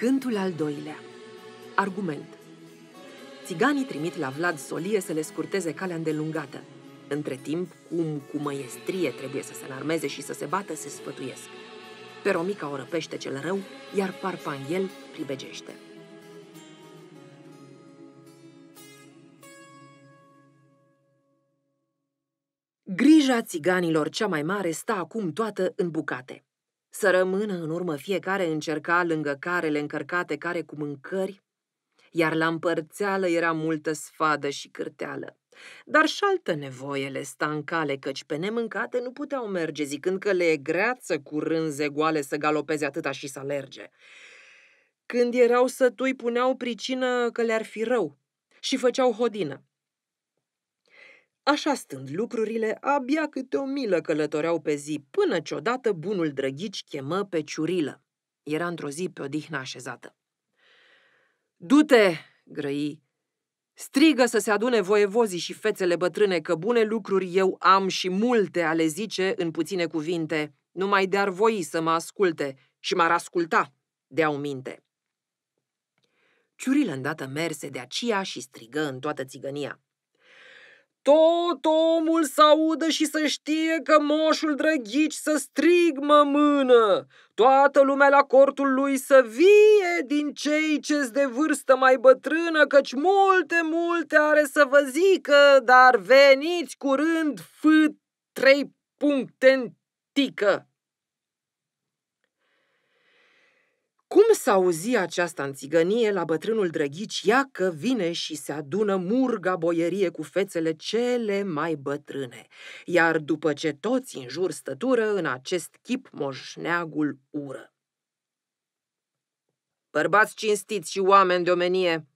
Cântul al doilea Argument Țiganii trimit la Vlad Solie să le scurteze calea îndelungată. Între timp, cum cu măiestrie trebuie să se înarmeze și să se bată, se sfătuiesc. Peromica o răpește cel rău, iar Parpanghel pribegește. Grija țiganilor cea mai mare sta acum toată în bucate – să rămână în urmă fiecare încerca lângă carele încărcate care cu mâncări, iar la împărțeală era multă sfadă și cârteală. Dar și altă nevoie le sta în cale, căci pe nemâncate nu puteau merge, zicând că le e greață cu rânze goale să galopeze atâta și să alerge. Când erau sătui, puneau pricină că le-ar fi rău și făceau hodină. Așa stând lucrurile, abia câte o milă călătoreau pe zi, până ce odată bunul drăghici chemă pe ciurilă. Era într-o zi pe odihnă așezată. Du-te, grăi, strigă să se adune voievozii și fețele bătrâne că bune lucruri eu am și multe ale zice în puține cuvinte, numai de-ar voi să mă asculte și m-ar asculta, deau minte. Ciurilă îndată merse de aceea și strigă în toată țigănia tot omul să audă și să știe că moșul drăghici să strig mă mână. Toată lumea la cortul lui să vie din cei ce de vârstă mai bătrână, căci multe, multe are să vă zică, dar veniți curând fă trei puncte în tică. Cum s auzi aceasta în la bătrânul drăghici, ia că vine și se adună murga boierie cu fețele cele mai bătrâne, iar după ce toți în jur stătură, în acest chip moșneagul ură. Bărbați cinstiți și oameni de omenie,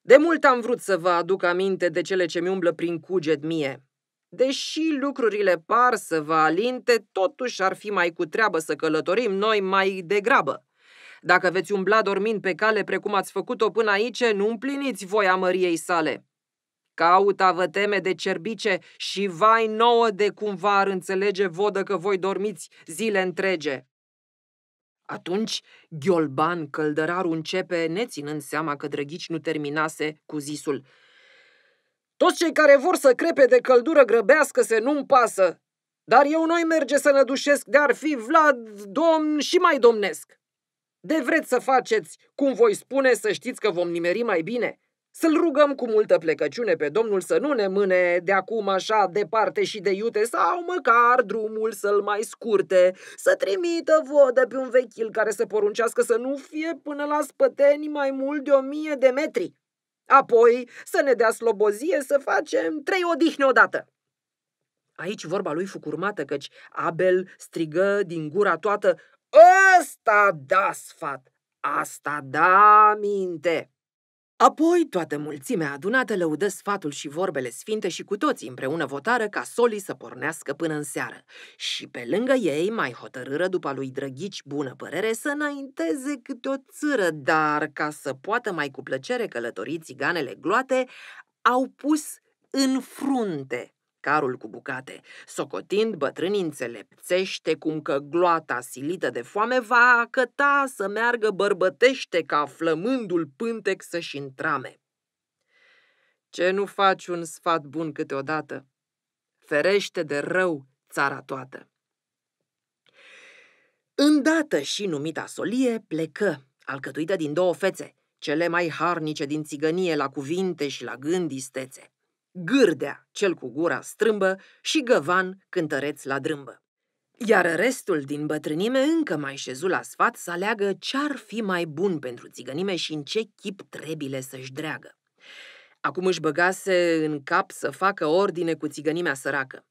de mult am vrut să vă aduc aminte de cele ce mi umblă prin cuget mie. Deși lucrurile par să vă alinte, totuși ar fi mai cu treabă să călătorim noi mai degrabă. Dacă veți umbla dormind pe cale precum ați făcut-o până aici, nu împliniți voia măriei sale. Cauta vă teme de cerbice și vai nouă de cumva ar înțelege vodă că voi dormiți zile întrege. Atunci, Ghiolban, căldărarul începe, neținând seama că drăghici nu terminase cu zisul. Toți cei care vor să crepe de căldură grăbească se nu-mi pasă, dar eu noi merge să nădușesc de-ar fi Vlad, domn și mai domnesc. De vreți să faceți cum voi spune să știți că vom nimeri mai bine? Să-l rugăm cu multă plecăciune pe Domnul să nu ne mâne de acum așa departe și de iute sau măcar drumul să-l mai scurte, să trimită vodă pe un vechil care să poruncească să nu fie până la spăteni mai mult de o mie de metri. Apoi să ne dea slobozie să facem trei odihne odată. Aici vorba lui fu curmată, căci Abel strigă din gura toată, Ăsta da sfat, asta da minte. Apoi toată mulțimea adunată lăudă sfatul și vorbele sfinte și cu toții împreună votară ca Soli să pornească până în seară. Și pe lângă ei mai hotărâră după lui Drăghici bună părere să înainteze câte o țâră, dar ca să poată mai cu plăcere călători țiganele gloate, au pus în frunte carul cu bucate, socotind bătrânii înțelepțește cum că gloata silită de foame va căta să meargă bărbătește ca flămândul pântec să-și intrame. Ce nu faci un sfat bun câteodată? Ferește de rău țara toată. Îndată și numita solie plecă, alcătuită din două fețe, cele mai harnice din țigănie la cuvinte și la gând istețe. Gârdea, cel cu gura strâmbă, și Găvan, cântăreț la drâmbă. Iar restul din bătrânime încă mai șezu la sfat să aleagă ce-ar fi mai bun pentru țigănime și în ce chip trebile să-și dreagă. Acum își băgase în cap să facă ordine cu țigănimea săracă.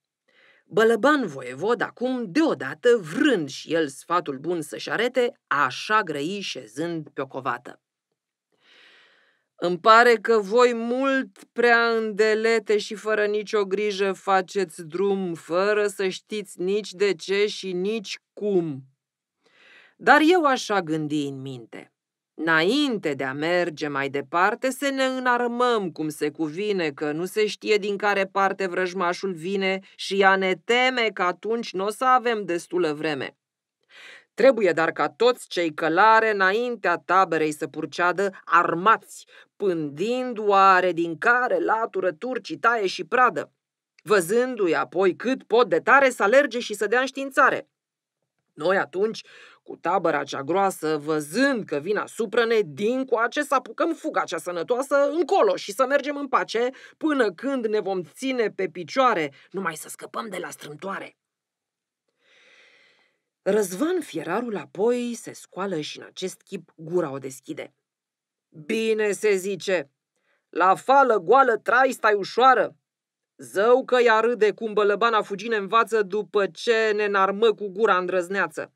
Bălăban voievod acum, deodată, vrând și el sfatul bun să-și arete, așa grăi șezând pe o covată. Îmi pare că voi mult prea îndelete și fără nicio grijă faceți drum, fără să știți nici de ce și nici cum. Dar eu așa gândi în minte. Înainte de a merge mai departe, să ne înarmăm cum se cuvine, că nu se știe din care parte vrăjmașul vine și ea ne teme că atunci nu o să avem destulă vreme. Trebuie dar ca toți cei călare înaintea taberei să purceadă armați, pândind oare din care latură turcii taie și pradă, văzându-i apoi cât pot de tare să alerge și să dea înștiințare. Noi atunci, cu tabăra cea groasă, văzând că vin asupra ne, din coace să apucăm fuga cea sănătoasă încolo și să mergem în pace până când ne vom ține pe picioare, numai să scăpăm de la strâmtoare. Răzvan fierarul apoi se scoală și în acest chip gura o deschide. Bine se zice! La fală goală trai stai ușoară! Zău că ea râde cum bălăbana fugine față după ce ne înarmă cu gura îndrăzneață.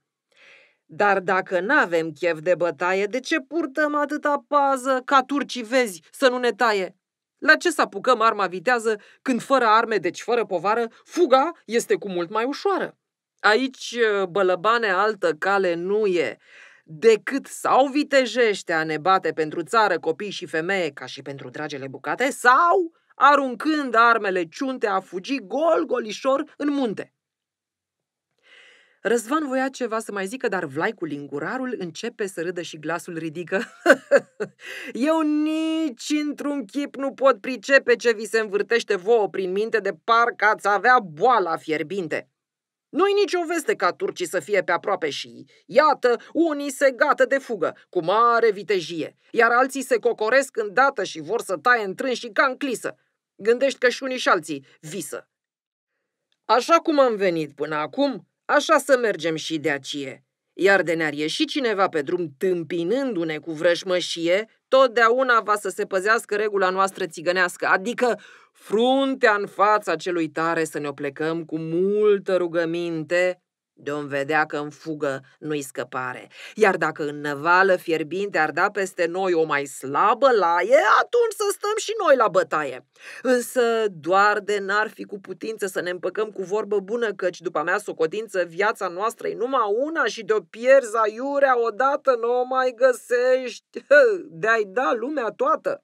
Dar dacă n-avem chef de bătaie, de ce purtăm atâta pază ca turcii vezi să nu ne taie? La ce să apucăm arma vitează când fără arme, deci fără povară, fuga este cu mult mai ușoară? Aici uh, bălăbane altă cale nu e decât sau vitejește a ne bate pentru țară, copii și femeie, ca și pentru dragele bucate, sau aruncând armele ciunte a fugi gol golișor în munte. Răzvan voia ceva să mai zică, dar Vlai cu lingurarul începe să râdă și glasul ridică. Eu nici într-un chip nu pot pricepe ce vi se învârtește vouă prin minte de parcă ați avea boala fierbinte. Nu-i nicio veste ca turcii să fie pe aproape și, iată, unii se gată de fugă, cu mare vitejie, iar alții se cocoresc îndată și vor să taie și ca în clisă. Gândești că și unii și alții visă. Așa cum am venit până acum, așa să mergem și de acie. Iar de ne-ar ieși cineva pe drum tâmpinându-ne cu vrășmășie, totdeauna va să se păzească regula noastră țigănească, adică fruntea în fața celui tare să ne o plecăm cu multă rugăminte, de-om vedea că în fugă nu-i scăpare, iar dacă în năvală fierbinte ar da peste noi o mai slabă laie, atunci să stăm și noi la bătaie. Însă doar de n-ar fi cu putință să ne împăcăm cu vorbă bună, căci după mea socotință viața noastră e numai una și de-o pierzi aiurea odată nu o mai găsești, de-ai da lumea toată.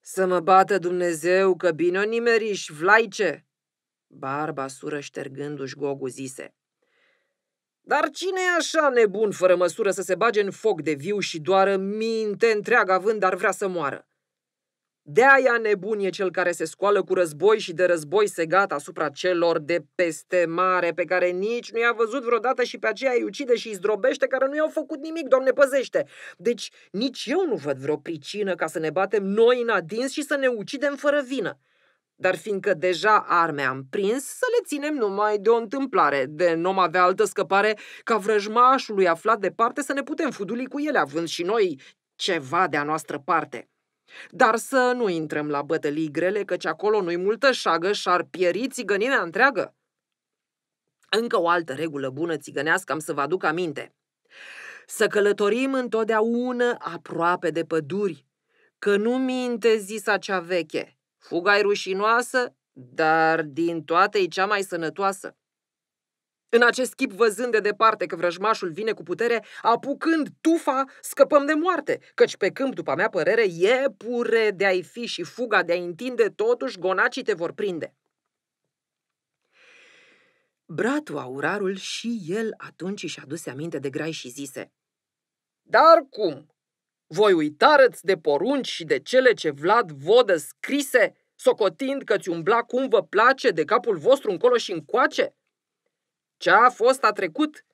Să mă bată Dumnezeu că bine o nimeriși, vlaice!" Barba sură ștergându-și Gogu zise. Dar cine e așa nebun fără măsură să se bage în foc de viu și doară minte întreagă având dar vrea să moară? De-aia nebun e cel care se scoală cu război și de război se gata asupra celor de peste mare, pe care nici nu i-a văzut vreodată și pe aceea îi ucide și îi zdrobește, care nu i-au făcut nimic, Doamne păzește! Deci nici eu nu văd vreo pricină ca să ne batem noi în adins și să ne ucidem fără vină. Dar fiindcă deja arme am prins, să le ținem numai de o întâmplare, de nu avea altă scăpare ca vrăjmașului aflat departe să ne putem fuduli cu ele, având și noi ceva de a noastră parte. Dar să nu intrăm la bătălii grele, căci acolo nu-i multă șagă și ar pieri țigănimea întreagă. Încă o altă regulă bună țigănească am să vă aduc aminte. Să călătorim întotdeauna aproape de păduri, că nu minte zisa cea veche. Fuga e rușinoasă, dar din toate e cea mai sănătoasă. În acest chip, văzând de departe că vrăjmașul vine cu putere, apucând tufa, scăpăm de moarte, căci pe câmp, după mea părere, e pure de a-i fi și fuga de a întinde, totuși gonacii te vor prinde. Bratu aurarul și el atunci și-a dus aminte de grai și zise, Dar cum? voi uitarăți de porunci și de cele ce Vlad vodă scrise, socotind că-ți umbla cum vă place de capul vostru încolo și încoace? Ce a fost a trecut?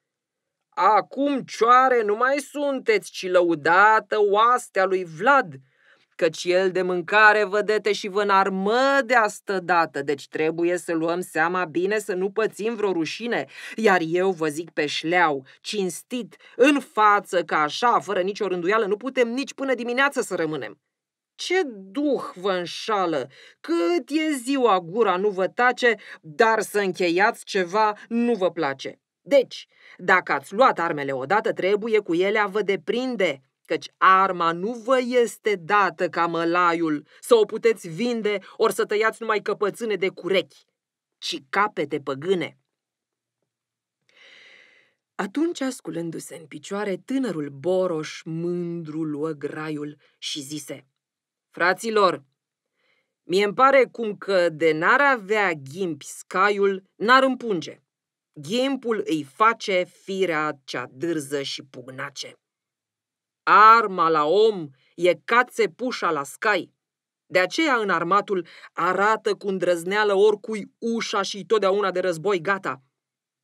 Acum cioare nu mai sunteți, ci lăudată oastea lui Vlad – căci el de mâncare vădete și vă înarmă de astă dată, deci trebuie să luăm seama bine să nu pățim vreo rușine, iar eu vă zic pe șleau, cinstit, în față, că așa, fără nicio rânduială, nu putem nici până dimineață să rămânem. Ce duh vă înșală! Cât e ziua, gura nu vă tace, dar să încheiați ceva nu vă place. Deci, dacă ați luat armele odată, trebuie cu ele a vă deprinde căci arma nu vă este dată ca mălaiul să o puteți vinde ori să tăiați numai căpățâne de curechi, ci capete păgâne. Atunci, asculându-se în picioare, tânărul Boroș mândru luă graiul și zise Fraților, mie îmi pare cum că de n-ar avea ghimpi scaiul, n-ar împunge. Ghimpul îi face firea cea dârză și pugnace. Arma la om e ca pușa la scai. De aceea în armatul arată cu îndrăzneală oricui ușa și totdeauna de război gata.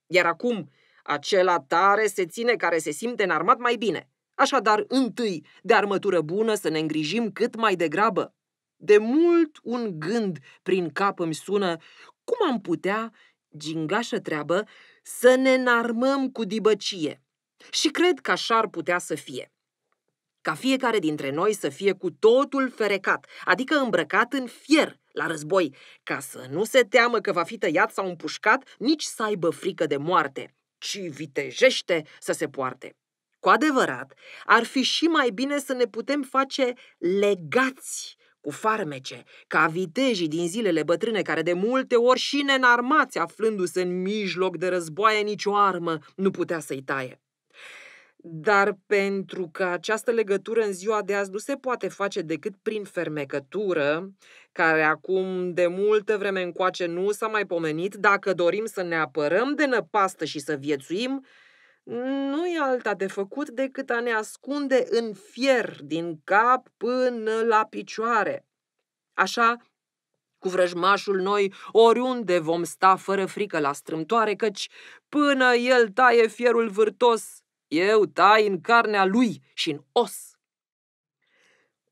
Iar acum, acela tare se ține care se simte în armat mai bine. Așadar, întâi, de armătură bună să ne îngrijim cât mai degrabă. De mult un gând prin cap îmi sună, cum am putea, gingașă treabă, să ne înarmăm cu dibăcie. Și cred că așa ar putea să fie ca fiecare dintre noi să fie cu totul ferecat, adică îmbrăcat în fier la război, ca să nu se teamă că va fi tăiat sau împușcat, nici să aibă frică de moarte, ci vitejește să se poarte. Cu adevărat, ar fi și mai bine să ne putem face legați cu farmece, ca vitejii din zilele bătrâne care de multe ori și nenarmați aflându-se în mijloc de războaie nicio armă nu putea să-i taie. Dar pentru că această legătură în ziua de azi nu se poate face decât prin fermecătură, care acum de multă vreme încoace nu s-a mai pomenit, dacă dorim să ne apărăm de năpastă și să viețuim, nu e alta de făcut decât a ne ascunde în fier din cap până la picioare. Așa, cu vrăjmașul noi, oriunde vom sta fără frică la strâmtoare, căci până el taie fierul vârtos, eu tai în carnea lui și în os.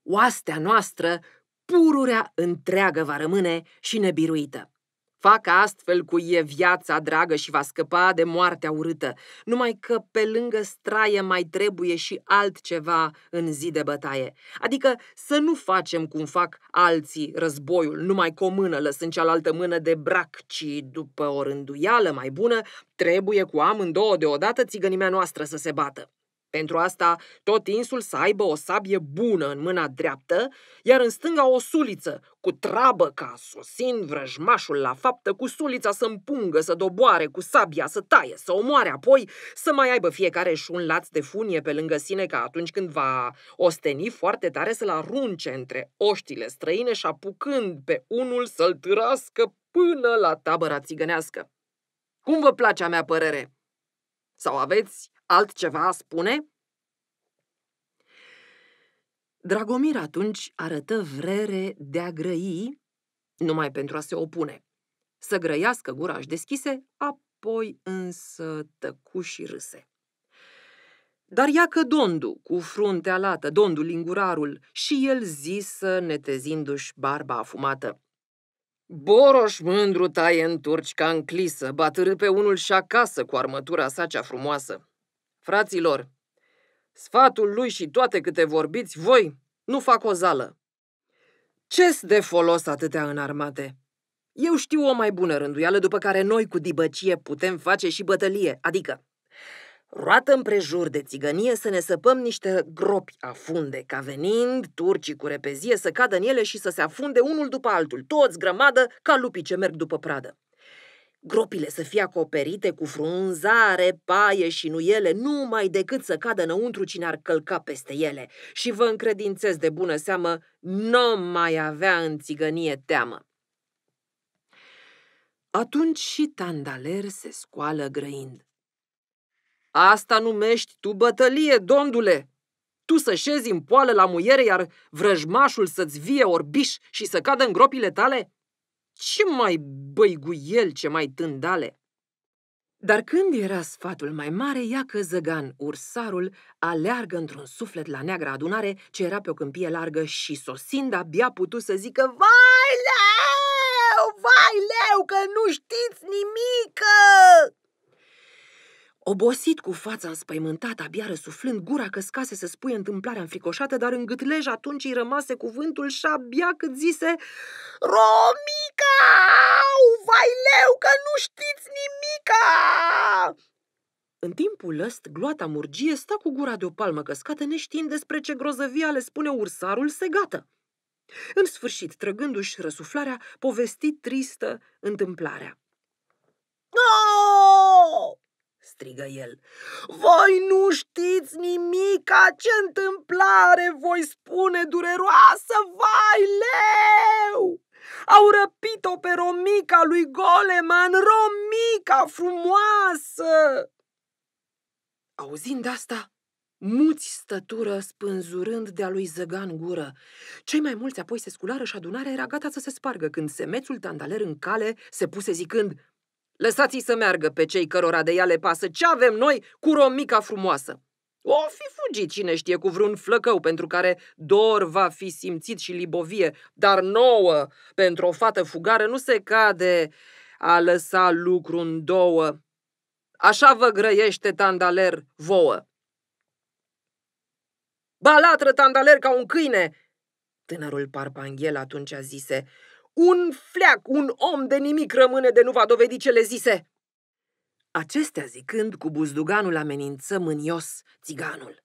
Oastea noastră pururea întreagă va rămâne și nebiruită. Facă astfel cu e viața dragă și va scăpa de moartea urâtă, numai că pe lângă straie mai trebuie și altceva în zi de bătaie. Adică să nu facem cum fac alții războiul, numai cu o mână lăsând cealaltă mână de brac, ci după o rânduială mai bună, trebuie cu amândouă deodată țigănimea noastră să se bată. Pentru asta, tot insul să aibă o sabie bună în mâna dreaptă, iar în stânga o suliță, cu trabă ca sosin vrăjmașul la faptă, cu sulița să împungă, să doboare, cu sabia să taie, să omoare, apoi să mai aibă fiecare și un laț de funie pe lângă sine ca atunci când va osteni foarte tare să-l arunce între oștile străine și apucând pe unul să-l târască până la tabăra țigănească. Cum vă place a mea părere? Sau aveți altceva a spune? Dragomir atunci arătă vrere de a grăi numai pentru a se opune. Să grăiască gura își deschise, apoi însă tăcu și râse. Dar ia că Dondu, cu fruntea lată, Dondu lingurarul, și el zisă, netezindu-și barba afumată. Boroș mândru taie în turci ca în clisă, batârâ pe unul și acasă cu armătura sa cea frumoasă. Fraților, sfatul lui și toate câte vorbiți voi nu fac o zală. Ce-s de folos atâtea în armate? Eu știu o mai bună rânduială după care noi cu dibăcie putem face și bătălie, adică Roată împrejur de țigănie să ne săpăm niște gropi afunde, ca venind turcii cu repezie să cadă în ele și să se afunde unul după altul, toți grămadă, ca lupii ce merg după pradă. Gropile să fie acoperite cu frunzare, paie și nuiele, numai decât să cadă înăuntru cine ar călca peste ele. Și vă încredințez de bună seamă, nu mai avea în țigănie teamă. Atunci și Tandaler se scoală grăind. Asta numești tu bătălie, dondule! Tu să șezi în poală la muiere, iar vrăjmașul să-ți vie orbiș și să cadă în gropile tale? Ce mai băiguiel, ce mai tândale! Dar când era sfatul mai mare, ia că zăgan, ursarul, aleargă într-un suflet la neagra adunare ce era pe o câmpie largă și sosind abia putu să zică Vai leu, vai leu, că nu știți nimică! Obosit cu fața înspăimântată, abia răsuflând, gura căscase să spui întâmplarea înfricoșată, dar în gâtlej atunci îi rămase cuvântul și abia cât zise Romica! Vai leu că nu știți nimica! În timpul ăst, gloata murgie sta cu gura de o palmă căscată, neștiind despre ce grozăvia le spune ursarul segată. În sfârșit, trăgându-și răsuflarea, povesti tristă întâmplarea. Oh! strigă el. Voi nu știți nimic ce întâmplare voi spune dureroasă, vai leu! Au răpit-o pe Romica lui Goleman, Romica frumoasă! Auzind asta, Muți stătură spânzurând de-a lui zăgan gură. Cei mai mulți apoi se sculară și adunarea era gata să se spargă când semețul tandaler în cale se puse zicând Lăsați-i să meargă pe cei cărora de ea le pasă ce avem noi cu romica frumoasă. O fi fugit cine știe cu vreun flăcău pentru care dor va fi simțit și libovie, dar nouă pentru o fată fugară nu se cade a lăsa lucru în două. Așa vă grăiește tandaler vouă. Balatră tandaler ca un câine, Tânărul Parpanghel atunci a zise, un fleac, un om de nimic rămâne de nu va dovedi cele zise!" Acestea zicând, cu buzduganul amenință mânios țiganul.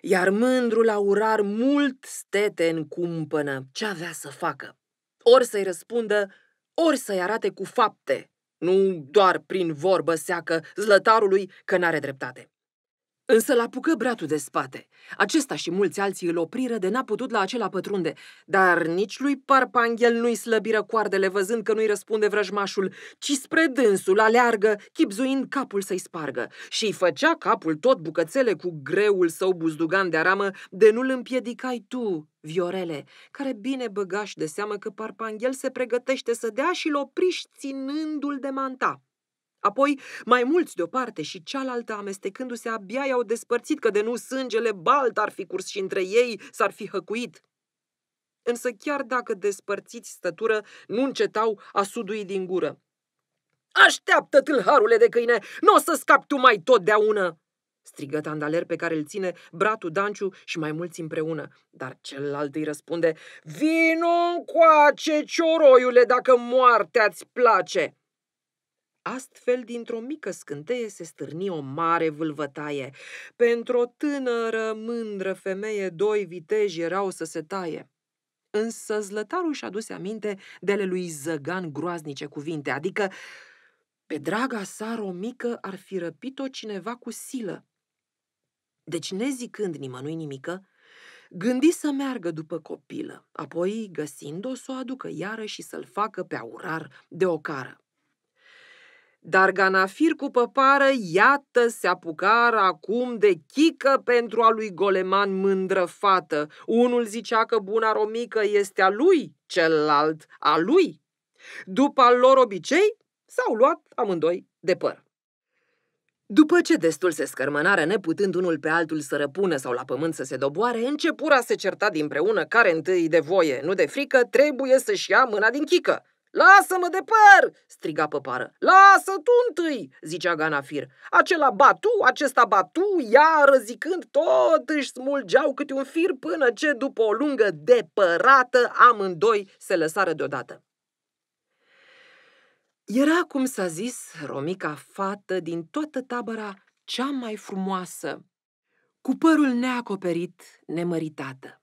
Iar mândrul aurar mult stete în cumpănă ce avea să facă. Ori să-i răspundă, ori să-i arate cu fapte, nu doar prin vorbă seacă zlătarului că n-are dreptate. Însă l-apucă bratul de spate. Acesta și mulți alții îl opriră de n-a putut la acela pătrunde, dar nici lui Parpanghel nu-i slăbiră coardele văzând că nu-i răspunde vrăjmașul, ci spre dânsul aleargă, chipzuind capul să-i spargă. și îi făcea capul tot bucățele cu greul său buzdugan de aramă, de nu-l împiedicai tu, Viorele, care bine băgași de seamă că Parpanghel se pregătește să dea și-l opriși ținându-l de manta. Apoi, mai mulți de-o parte și cealaltă, amestecându-se, abia i-au despărțit că de nu sângele balt ar fi curs și între ei s-ar fi hăcuit. Însă chiar dacă despărțiți stătură, nu încetau a sudui din gură. Așteaptă, tâlharule de câine, nu o să scapi tu mai totdeauna!" strigă tandaler pe care îl ține bratul Danciu și mai mulți împreună. Dar celălalt îi răspunde, Vino încoace, cioroiule, dacă moartea-ți place!" Astfel, dintr-o mică scânteie se stârni o mare vâlvătaie. Pentru o tânără, mândră femeie, doi viteji erau să se taie. Însă zlătarul și-a dus aminte de ale lui Zăgan groaznice cuvinte, adică pe draga sa o mică ar fi răpit-o cineva cu silă. Deci, nezicând nimănui nimică, gândi să meargă după copilă, apoi, găsind-o, să o aducă iară și să-l facă pe aurar de ocară. Dar Ganafir cu păpară, iată, se apucar acum de chică pentru a lui Goleman mândră fată. Unul zicea că buna romică este a lui, celălalt a lui. După al lor obicei, s-au luat amândoi de păr. După ce destul se scărmănare, neputând unul pe altul să răpună sau la pământ să se doboare, începura se certa dinpreună care întâi de voie, nu de frică, trebuie să-și ia mâna din chică. Lasă-mă de păr!" striga păpară. Lasă tu întâi!" zicea Ganafir. Acela batu, acesta batu, iară zicând, tot își smulgeau câte un fir până ce, după o lungă depărată, amândoi se lăsară deodată. Era, cum s-a zis, Romica fată din toată tabăra cea mai frumoasă, cu părul neacoperit, nemăritată.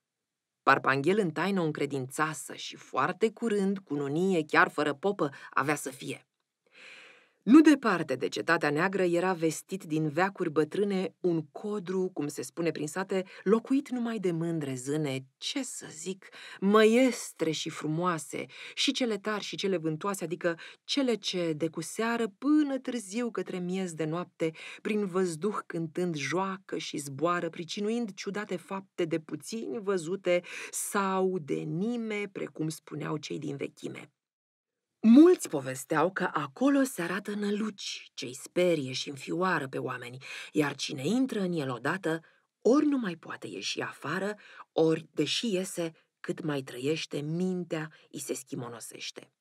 Parpanghel în taină o încredințasă și foarte curând, cununie chiar fără popă, avea să fie. Nu departe de cetatea neagră era vestit din veacuri bătrâne un codru, cum se spune prin sate, locuit numai de mândre zâne, ce să zic, măiestre și frumoase, și cele tari și cele vântoase, adică cele ce de cu seară până târziu către miez de noapte, prin văzduh cântând joacă și zboară, pricinuind ciudate fapte de puțini văzute sau de nime, precum spuneau cei din vechime. Mulți povesteau că acolo se arată năluci ce-i sperie și înfioară pe oameni, iar cine intră în el odată, ori nu mai poate ieși afară, ori, deși iese, cât mai trăiește, mintea îi se schimonosește.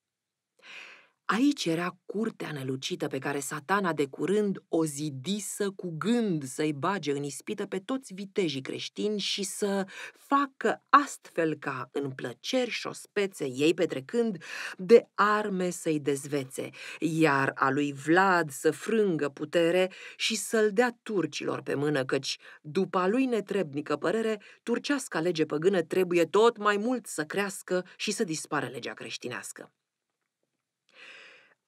Aici era curtea nălucită pe care satana de curând o zidisă cu gând să-i bage în ispită pe toți vitejii creștini și să facă astfel ca în plăceri și spețe ei petrecând de arme să-i dezvețe, iar a lui Vlad să frângă putere și să-l dea turcilor pe mână, căci, după a lui netrebnică părere, turceasca lege păgână trebuie tot mai mult să crească și să dispară legea creștinească.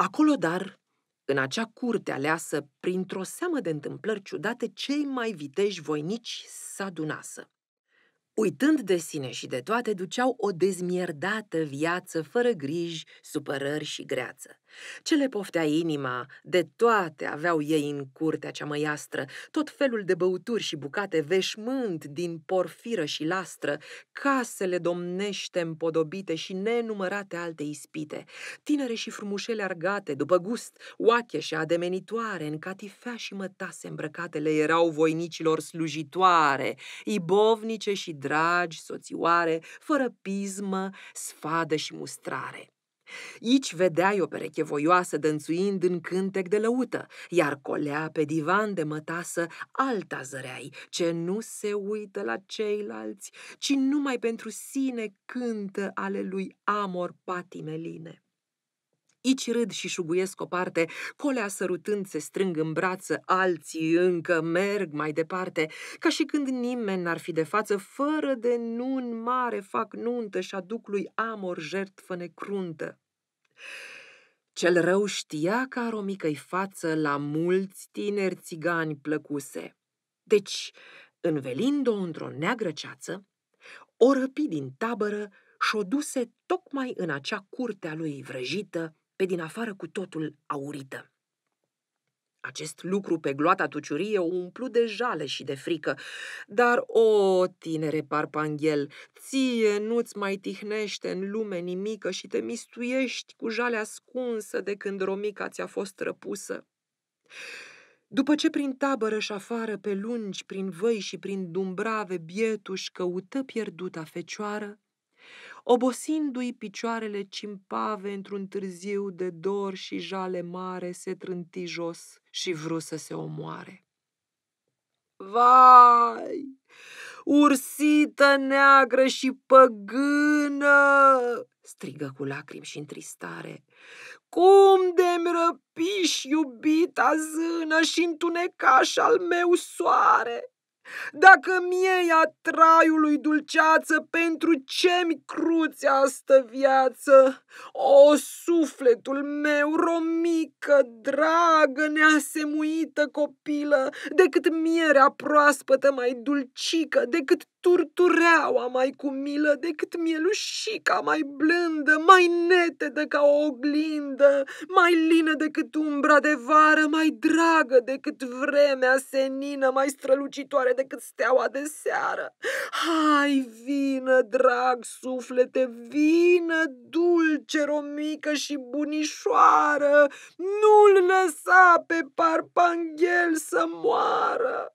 Acolo, dar, în acea curte aleasă, printr-o seamă de întâmplări ciudate, cei mai viteji voinici s-adunasă. Uitând de sine și de toate, duceau o dezmierdată viață, fără griji, supărări și greață. Ce le poftea inima, de toate aveau ei în curtea cea măiastră, tot felul de băuturi și bucate, veșmânt din porfiră și lastră, casele domnește împodobite și nenumărate alte ispite, tinere și frumușele argate, după gust, oache și ademenitoare, în catifea și mătase îmbrăcate le erau voinicilor slujitoare, ibovnice și dragi, soțioare, fără pismă, sfadă și mustrare. Ici vedeai o pereche voioasă dănțuind în cântec de lăută, iar colea pe divan de mătasă alta zăreai, ce nu se uită la ceilalți, ci numai pentru sine cântă ale lui Amor Patimeline. Ici râd și șuguiesc o parte, colea sărutând se strâng în brață, alții încă merg mai departe, ca și când nimeni n-ar fi de față, fără de nun mare fac nuntă și aduc lui Amor jertfă necruntă. Cel rău știa că ar o mică față la mulți tineri țigani plăcuse. Deci, învelind-o într-o neagră ceață, o răpi din tabără și o duse tocmai în acea curte a lui vrăjită, pe din afară cu totul aurită. Acest lucru pe gloata tuciurie o umplu de jale și de frică. Dar, o, tinere parpanghel, ție nu-ți mai tihnește în lume nimică și te mistuiești cu jale ascunsă de când romica ți-a fost răpusă. După ce prin tabără și afară, pe lungi, prin văi și prin dumbrave, bietuși căută pierduta fecioară, Obosindu-i picioarele cimpave într-un târziu de dor și jale mare, se trânti jos și vrut să se omoare. Vai! Ursită neagră și păgână! strigă cu lacrimi și întristare. Cum de-mi răpiși, iubita zână, și întunecaș al meu soare? Dacă a traiului dulceață, pentru ce mi cruți astă viață? O, sufletul meu, romică, dragă, neasemuită copilă, decât mierea proaspătă mai dulcică, decât turtureaua mai cu milă decât mielușica mai blândă, mai netedă ca o oglindă, mai lină decât umbra de vară, mai dragă decât vremea senină, mai strălucitoare decât steaua de seară. Hai, vină, drag suflete, vină, dulce romică și bunișoară, nu-l lăsa pe parpanghel să moară.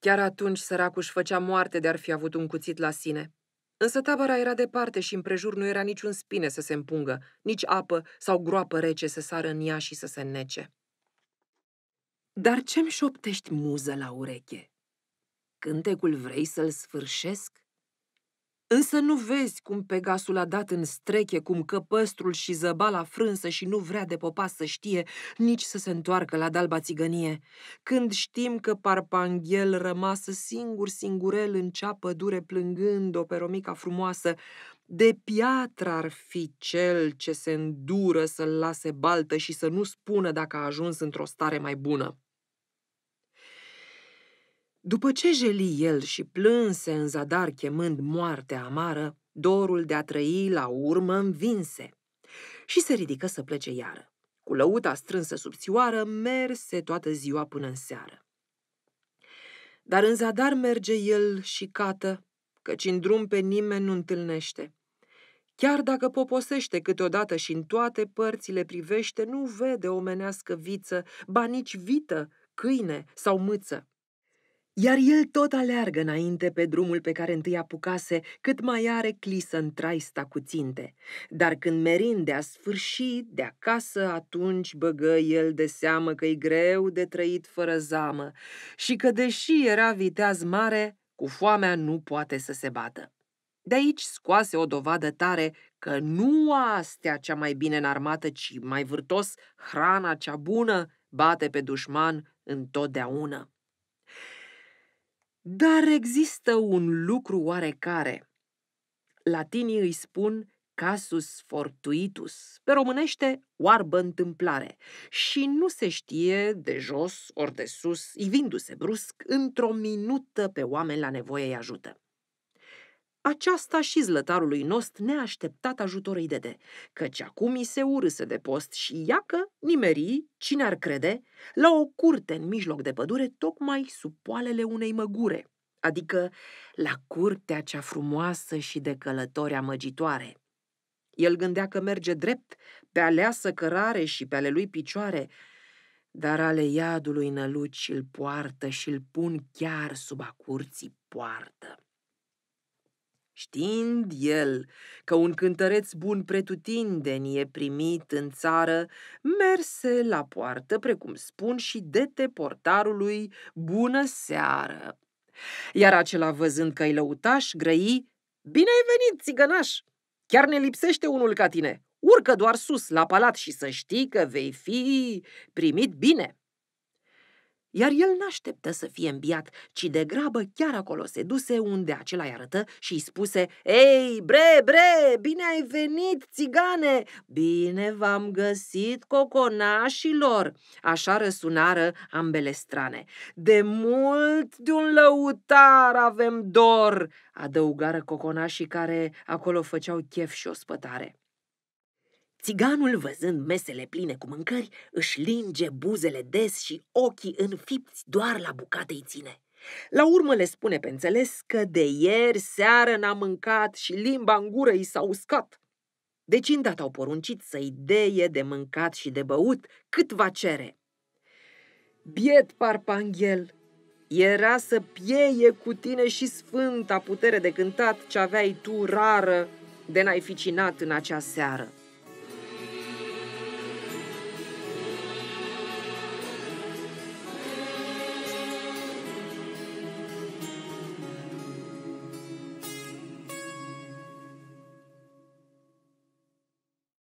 Chiar atunci săracul își făcea moarte de ar fi avut un cuțit la sine. Însă tabăra era departe și împrejur nu era niciun spine să se împungă, nici apă sau groapă rece să sară în ea și să se nece. Dar ce-mi șoptești muză la ureche? Cântecul vrei să-l sfârșesc? Însă nu vezi cum Pegasul a dat în streche, cum căpăstrul și zăbala frânsă și nu vrea de popa să știe, nici să se întoarcă la dalba țigănie. Când știm că Parpanghel rămasă singur singurel în cea pădure plângând o peromica frumoasă, de piatră ar fi cel ce se îndură să-l lase baltă și să nu spună dacă a ajuns într-o stare mai bună. După ce jeli el și plânse în zadar chemând moartea amară, dorul de a trăi la urmă învinse și se ridică să plece iară. Cu lăuta strânsă sub țioară, merse toată ziua până în seară. Dar în zadar merge el și cată, căci în drum pe nimeni nu întâlnește. Chiar dacă poposește câteodată și în toate părțile privește, nu vede omenească viță, ba nici vită, câine sau mâță iar el tot aleargă înainte pe drumul pe care întâi apucase, cât mai are clisă în traista cu ținte. Dar când merin de-a sfârșit, de acasă, atunci băgă el de seamă că-i greu de trăit fără zamă și că, deși era viteaz mare, cu foamea nu poate să se bată. De aici scoase o dovadă tare că nu astea cea mai bine înarmată, ci mai vârtos, hrana cea bună, bate pe dușman întotdeauna. Dar există un lucru oarecare. Latinii îi spun casus fortuitus, pe românește oarbă întâmplare, și nu se știe de jos ori de sus, ivindu-se brusc, într-o minută pe oameni la nevoie îi ajută. Aceasta și zlătarului nostru neașteptat ajutor îi dede, căci acum i se urâse de post și iacă nimeri, cine ar crede, la o curte în mijloc de pădure, tocmai sub poalele unei măgure, adică la curtea cea frumoasă și de călători amăgitoare. El gândea că merge drept, pe aleasă cărare și pe ale lui picioare, dar ale iadului năluci îl poartă și îl pun chiar sub acurții poartă. Știind el că un cântăreț bun pretutindeni e primit în țară, merse la poartă, precum spun, și dete portarului bună seară. Iar acela văzând că-i lăutaș, grăi, Bine ai venit, țigănaș! Chiar ne lipsește unul ca tine. Urcă doar sus la palat și să știi că vei fi primit bine iar el n-așteptă să fie îmbiat, ci de grabă chiar acolo se duse unde acela îi arătă și îi spuse Ei, bre, bre, bine ai venit, țigane! Bine v-am găsit, coconașilor! Așa răsunară ambele strane. De mult de un lăutar avem dor, adăugară coconașii care acolo făceau chef și ospătare. Țiganul, văzând mesele pline cu mâncări, își linge buzele des și ochii înfipți doar la bucate îi ține. La urmă le spune pe înțeles că de ieri seară n-a mâncat și limba în gură i s-a uscat. Deci îndată au poruncit să-i deie de mâncat și de băut cât va cere. Biet parpanghel, era să pieie cu tine și sfânta putere de cântat ce aveai tu rară de n-ai ficinat în acea seară.